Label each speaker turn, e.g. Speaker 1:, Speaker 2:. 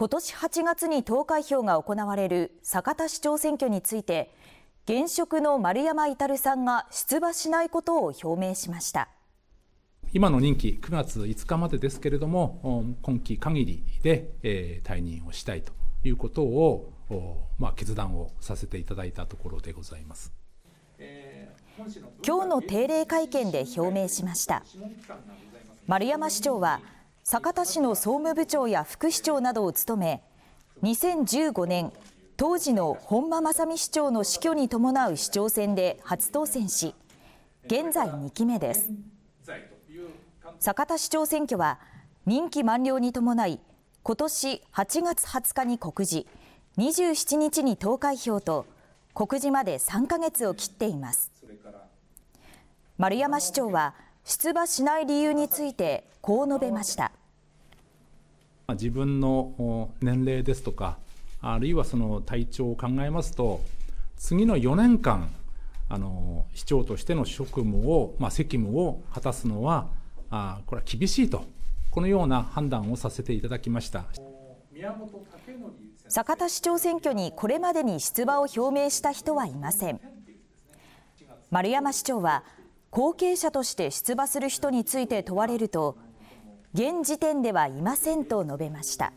Speaker 1: 今年8月に投開票が行われる坂田市長選挙について現職の丸山至さんが出馬しないことを表明しました
Speaker 2: 今の任期9月5日までですけれども今期限りで、退任をしたいということを、まあ、決断をさせていただいたところでございます
Speaker 1: 今日の定例会見で表明しました丸山市長は酒田市の総務部長や副市長などを務め2015年当時の本間正美市長の死去に伴う市長選で初当選し現在2期目です酒田市長選挙は任期満了に伴い今年8月20日に告示27日に投開票と告示まで3ヶ月を切っています丸山市長は出馬しない理由について、こう述べました。
Speaker 2: 自分の年齢ですとか、あるいはその体調を考えますと、次の4年間、あの市長としての職務を、まあ、責務を果たすのは、あこれは厳しいと、このような判断をさせていただきました。
Speaker 1: 坂田市長選挙にこれまでに出馬を表明した人はいません。丸山市長は後継者として出馬する人について問われると現時点ではいませんと述べました。